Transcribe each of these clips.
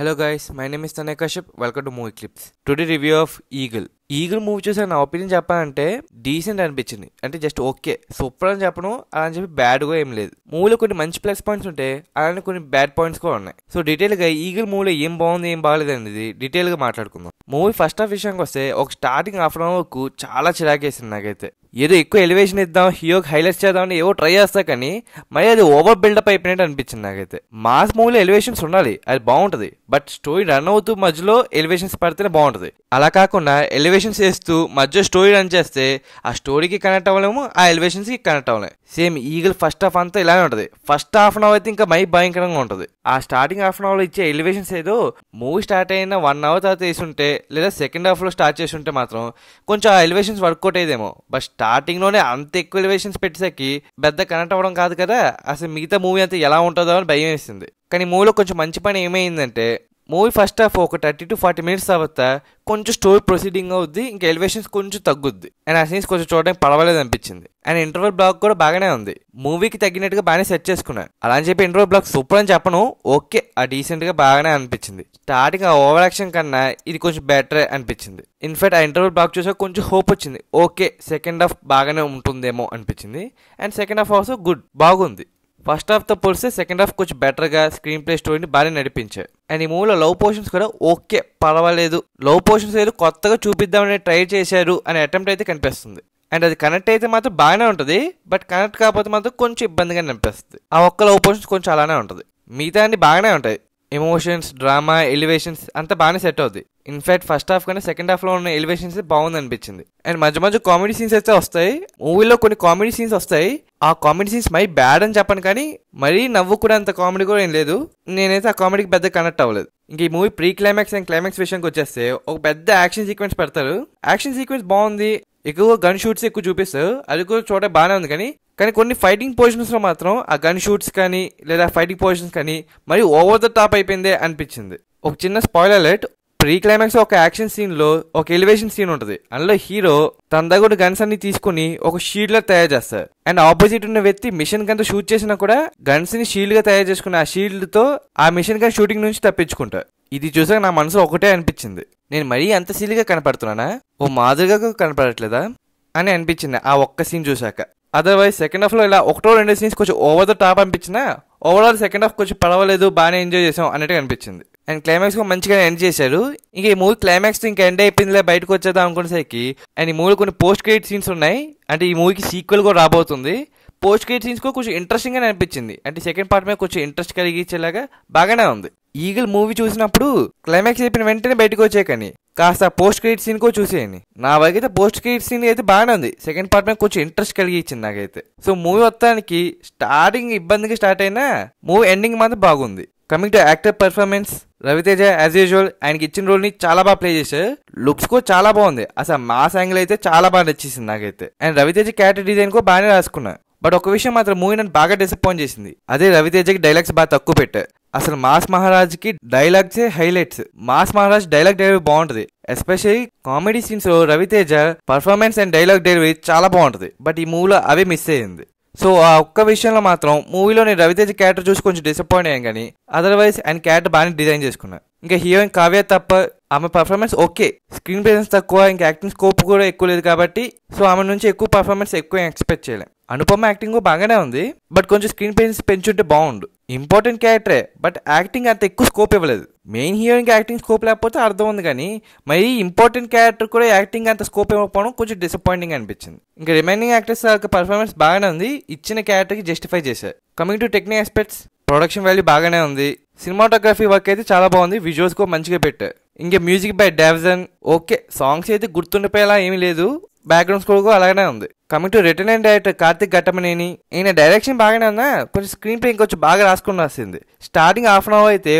hello guys my name is Tanay Kashyap welcome to movie clips today review of Eagle Eagle movie చూసి నా opinion చెప్పాలంటే decent అనిపించింది అంటే just okay super అని చెప్పను అలా అని చెప్పి బ్యాడ్గా ఏం లేదు మూవీలో కొన్ని మంచి ప్లస్ పాయింట్స్ ఉంటాయి అలానే కొన్ని బ్యాడ్ పాయింట్స్ కూడా ఉన్నాయి సో డీటెయిల్గా ఈగల్ మూవీలో ఏం బాగుంది ఏం బాగలేదు అనేది డీటెయిల్గా మాట్లాడుకుందాం మూవీ ఫస్ట్ హాఫ్ విషయానికి వస్తే ఒక స్టార్టింగ్ హాఫ్ అన్ అవర్ వరకు చాలా చిరాకేసింది నాకైతే ఏదో ఎక్కువ ఎలివేషన్ ఇద్దాం హీరోకి హైలైట్స్ చేద్దామని ఏవో ట్రై చేస్తా కానీ మరి అది ఓవర్ బిల్డప్ అయిపోయినట్టు అనిపించింది నాకైతే మాస్ మూవీలో ఎలివేషన్స్ ఉండాలి అది బాగుంటుంది బట్ స్టోరీ రన్ అవుతూ మధ్యలో ఎలివేషన్స్ పడితేనే బాగుంటుంది అలా కాకుండా ఎలివేషన్స్ వేస్తూ మధ్య స్టోరీ రన్ చేస్తే ఆ స్టోరీకి కనెక్ట్ అవ్వలేము ఆ ఎలివేషన్స్కి కనెక్ట్ అవ్వలేము సేమ్ ఈగల్ ఫస్ట్ హాఫ్ అంతా ఇలానే ఉంటుంది ఫస్ట్ హాఫ్ అన్ అవర్ అయితే ఇంకా మై భయంకరంగా ఉంటుంది ఆ స్టార్టింగ్ హాఫ్ అన్ అవర్లో ఇచ్చే ఎలివేషన్స్ ఏదో మూవీ స్టార్ట్ అయిన వన్ అవర్ తర్వాత వేసి ఉంటే లేదా సెకండ్ హాఫ్లో స్టార్ట్ చేసి ఉంటే మాత్రం కొంచెం ఆ ఎలివేషన్స్ వర్కౌట్ అయ్యేదేమో బట్ స్టార్టింగ్లోనే అంత ఎక్కువ ఎలివేషన్స్ పెట్టేసరికి పెద్ద కనెక్ట్ అవ్వడం కాదు కదా అసలు మిగతా మూవీ అంతా ఎలా ఉంటుందో అని భయం వేసింది కానీ మూవీలో కొంచెం మంచి పని ఏమైందంటే మూవీ ఫస్ట్ హాఫ్ ఒక థర్టీ టు ఫార్టీ మినిట్స్ తర్వాత కొంచెం స్టోరీ ప్రొసీడింగ్ అవుద్ది ఇంకా ఎలివేషన్స్ కొంచెం తగ్గుద్ది అండ్ ఆ సీన్స్ కొంచెం చూడడానికి పర్వాలేదు అనిపించింది అండ్ ఇంటర్వల్ బ్లాక్ కూడా బాగానే ఉంది మూవీకి తగ్గినట్టుగా బాగానే సెట్ చేసుకున్నాను అలా అని చెప్పి ఇంటర్వల్ బ్లాక్ సూపర్ అని చెప్పను ఓకే ఆ డీసెంట్గా బాగానే అనిపించింది స్టార్టింగ్ ఆ ఓవర్ యాక్షన్ కన్నా ఇది కొంచెం బెటర్ అనిపించింది ఇన్ఫాక్ట్ ఆ ఇంటర్వల్ బ్లాక్ చూసాక కొంచెం హోప్ వచ్చింది ఓకే సెకండ్ హాఫ్ బాగానే ఉంటుందేమో అనిపించింది and second half also good బాగుంది ఫస్ట్ హాఫ్తో పోలిస్తే సెకండ్ హాఫ్ కొంచెం బెటర్గా స్క్రీన్ ప్లే స్టోరీని బాగానే నడిపించాయి అండ్ ఈ మూవీలో లవ్ పోర్షన్స్ కూడా ఓకే పర్వాలేదు లవ్ పోర్షన్స్ ఏదో కొత్తగా చూపిద్దామని ట్రై చేశారు అనే అటెంప్ట్ అయితే కనిపిస్తుంది అండ్ అది కనెక్ట్ అయితే మాత్రం బాగానే ఉంటుంది బట్ కనెక్ట్ కాకపోతే మాత్రం కొంచెం ఇబ్బందిగా అనిపిస్తుంది ఆ ఒక్క లవ్ పోర్షన్స్ కొంచెం అలానే ఉంటుంది మిగతా అన్ని బాగానే ఉంటాయి ఎమోషన్స్ డ్రామా ఎలివేషన్స్ అంతా బాగానే సెట్ అవుతుంది ఇన్ఫాక్ట్ ఫస్ట్ హాఫ్ కంటే సెకండ్ హాఫ్లో ఉన్న ఎలివేషన్స్ బాగుంది అనిపించింది అండ్ మధ్య మధ్య కామెడీ సీన్స్ అయితే వస్తాయి మూవీలో కొన్ని కామెడీ సీన్స్ వస్తాయి ఆ కామెడీ సీన్స్ మరీ బ్యాడ్ అని చెప్పను కానీ మరీ నవ్వు కూడా అంత కామెడీ కూడా ఏం లేదు నేనైతే ఆ కామెడీకి పెద్ద కనెక్ట్ అవ్వలేదు ఇంక ఈ movie pre climax and climax విషయానికి వచ్చేస్తే ఒక పెద్ద యాక్షన్ సీక్వెన్స్ పెడతారు యాక్షన్ సీక్వెన్స్ బాగుంది ఎక్కువ గన్ షూట్స్ ఎక్కువ చూపిస్తారు అది కూడా చోట బాగానే ఉంది కానీ కానీ కొన్ని ఫైటింగ్ లో మాత్రం ఆ గన్ షూట్స్ కానీ లేదా ఫైటింగ్ పొజిషన్స్ కానీ మరి ఓవర్ ద టాప్ అయిపోయిందే అనిపించింది ఒక చిన్న స్పాయిల్ అలర్ట్ ప్రీ క్లైమాక్స్ ఒక యాక్షన్ సీన్లో ఒక ఎలివేషన్ సీన్ ఉంటుంది అందులో హీరో తన దగ్గర గన్స్ అన్ని తీసుకుని ఒక షీల్డ్ లా తయారు చేస్తారు అండ్ ఆపోజిట్ ఉన్న వ్యక్తి మిషన్ గన్ షూట్ చేసినా కూడా గన్స్ ని షీల్డ్ గా తయారు చేసుకుని ఆ షీల్డ్ తో ఆ మిషన్ గన్ షూటింగ్ నుంచి తప్పించుకుంటారు ఇది చూసాక నా మనసు ఒకటే అనిపించింది నేను మరీ అంత గా కనపడుతున్నానా ఓ మాదిరిగా కనపడట్లేదా అని అనిపించింది ఆ ఒక్క సీన్ చూసాక అదర్వైజ్ సెకండ్ హాఫ్లో ఇలా ఒకటో రెండు సీన్స్ కొంచెం ఓవర్ ద టాప్ అనిపించినా ఓవరాల్ సెకండ్ హాఫ్ కొంచెం పర్వాలేదు బాగానే ఎంజాయ్ చేసాం అన్నట్టు అనిపించింది అండ్ క్లైమాక్స్ కూడా మంచిగా ఎండ్ చేశారు ఇంకా ఈ మూవీ క్లైమాక్స్ ఇంకా ఎండ్ అయిపోయిందిలే బయటకు వచ్చేదా అనుకునేసరికి అండ్ ఈ మూవీ కొన్ని పోస్ట్ క్రెడిట్ సీన్స్ ఉన్నాయి అంటే ఈ మూవీకి సీక్వెల్ కూడా రాబోతుంది పోస్ట్ క్రెడిట్ సీన్స్ కూడా కొంచెం ఇంట్రెస్టింగ్ గా అనిపించింది అంటే సెకండ్ పార్ట్ మీద కొంచెం ఇంట్రెస్ట్ కలిగించేలాగా బాగానే ఉంది ఈగల్ మూవీ చూసినప్పుడు క్లైమాక్స్ చెప్పిన వెంటనే బయటకు వచ్చాయి కానీ కాస్త పోస్ట్ క్రెడిట్ సీన్ కూడా చూసేయండి నా వరకైతే పోస్ట్ క్రెడిట్ సీన్ అయితే బాగానే ఉంది సెకండ్ పార్ట్ మీద కొంచెం ఇంట్రెస్ట్ కలిగి ఇచ్చింది నాకైతే సో మూవీ మొత్తానికి స్టార్టింగ్ ఇబ్బందికి స్టార్ట్ అయినా మూవీ ఎండింగ్ మాత్రం బాగుంది coming to actor performance Ravi Teja as usual ఆయనకి ఇచ్చిన రోల్ ని చాలా బాగా ప్లే చేశారు లుక్స్ కూడా చాలా బాగుంది అసలు మాస్ యాంగిల్ అయితే చాలా బాగా నచ్చేసింది నాకైతే అండ్ రవితేజ క్యారెక్టర్ డిజైన్ కూడా బాగానే రాసుకున్నా బట్ ఒక విషయం మాత్రం మూవీ నన్ను బాగా డిసప్పాయింట్ చేసింది అదే రవితేజకి డైలాగ్స్ బాగా తక్కువ పెట్టారు అసలు మాస్ మహారాజ్కి డైలాగ్సే highlights mass Maharaj dialogue delivery బాగుంటుంది ఎస్పెషల్లీ కామెడీ సీన్స్లో Ravi Teja performance and dialogue delivery చాలా బాగుంటుంది బట్ ఈ మూవీలో అవే మిస్ అయ్యింది సో ఆ ఒక్క విషయంలో మాత్రం మూవీలో నేను రవితేజ క్యారెక్టర్ చూసి కొంచెం డిసప్పాయింట్ అయ్యాను కానీ అదర్వైజ్ ఆయన క్యారెక్టర్ బాగానే డిజైన్ చేసుకున్నాను ఇంకా హీరోయిన్ కావ్య తప్ప ఆమె పర్ఫార్మెన్స్ ఓకే స్క్రీన్ ప్రెజెన్స్ తక్కువ ఇంకా యాక్టింగ్ స్కోప్ కూడా ఎక్కువ లేదు కాబట్టి సో ఆమె నుంచి ఎక్కువ పర్ఫార్మెన్స్ ఎక్కువ ఎక్స్పెక్ట్ చేయలేం అనుపమ యాక్టింగ్ బాగానే ఉంది బట్ కొంచెం స్క్రీన్ ప్రెజెన్స్ పెంచుంటే బాగుండు ఇంపార్టెంట్ క్యారెక్టరే బట్ యాక్టింగ్ అంత ఎక్కువ స్కోప్ ఇవ్వలేదు మెయిన్ హీరోయిన్కి యాక్టింగ్ స్కోప్ లేకపోతే అర్థం ఉంది కానీ మరీ ఇంపార్టెంట్ క్యారెక్టర్ కూడా యాక్టింగ్ అంత స్కోప్ ఇవ్వకపోవడం కొంచెం డిసప్పాయింటింగ్ అనిపించింది ఇంకా రిమైనింగ్ యాక్టర్స్ పర్ఫార్మెన్స్ బాగానే ఉంది ఇచ్చిన క్యారెక్టర్కి జస్టిఫై చేశారు coming to technique aspects production value బాగానే ఉంది సినిమాటోగ్రఫీ వర్క్ అయితే చాలా బాగుంది విజువల్స్ కూడా మంచిగా పెట్టారు ఇంకా music by Davzand okay songs అయితే గుర్తుండిపోయేలా ఏమీ లేదు బ్యాక్గ్రౌండ్ స్కోర్ కూడా అలాగనే ఉంది coming to written and director Karthik Ghattamaneni ఈయన డైరెక్షన్ బాగానే ఉందా కొంచెం స్క్రీన్ ప్లే ఇంకొంచెం బాగా రాసుకుని రాసింది స్టార్టింగ్ హాఫ్ అన్ అవర్ అయితే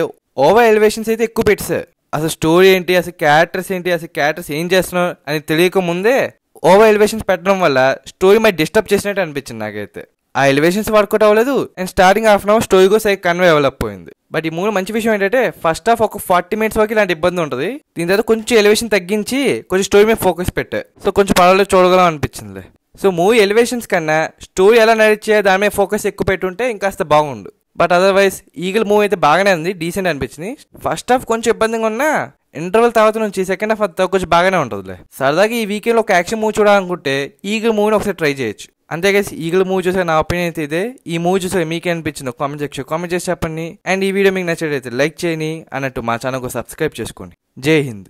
ఓవర్ ఎలివేషన్స్ అయితే ఎక్కువ పెట్టారు అసలు స్టోరీ ఏంటి అసలు క్యారెక్టర్స్ ఏంటి అసలు క్యారెక్టర్స్ ఏం చేస్తున్నారు అని తెలియక ముందే ఓవర్ ఎలివేషన్స్ పెట్టడం వల్ల స్టోరీ మై డిస్టర్బ్ చేసినట్టు అనిపించింది నాకైతే ఆ ఎలివేషన్స్ వర్కౌట్ అవ్వలేదు and starting half an hour story గో సైక్ కన్వే అవ్వలేకపోయింది బట్ ఈ మూవీ మంచి విషయం ఏంటంటే ఫస్ట్ హాఫ్ ఒక ఫార్టీ మినిట్స్ వరకు ఇలాంటి ఇబ్బంది ఉంటుంది దీని తర్వాత కొంచెం ఎలివేషన్ తగ్గించి కొంచెం స్టోరీ మీద ఫోకస్ పెట్టే సో కొంచెం పర్వాలేదు చూడగలం అనిపించింది సో మూవీ ఎలివేషన్స్ కన్నా స్టోరీ ఎలా నడిచే దాని మీద ఫోకస్ ఎక్కువ పెట్టుంటే ఇంకాస్త బాగుండు బట్ అదర్వైజ్ ఈగల్ మూవీ అయితే బాగానే ఉంది డీసెంట్ అనిపించింది ఫస్ట్ హాఫ్ కొంచెం ఇబ్బందిగా ఉన్నా ఇంటర్వెల్ తర్వాత నుంచి సెకండ్ హాఫ్ కొంచెం బాగానే ఉంటుందిలే సరదాగా ఈ వీకెండ్ ఒక యాక్షన్ మూవీ చూడాలనుకుంటే ఈగల్ మూవీని ఒకసారి ట్రై చేయొచ్చు అంతే గైస్ ఈగల్ మూవీ చూసే నా ఒపీనియన్ అయితే ఇదే ఈ మూవీ చూసే మీకే అనిపించిన కామెంట్ సెక్షన్ కామెంట్ చేసి చెప్పండి అండ్ ఈ వీడియో మీకు నచ్చినట్లయితే లైక్ చేయని అన్నట్టు మా ఛానల్కు సబ్స్క్రైబ్ చేసుకోండి జై హింద్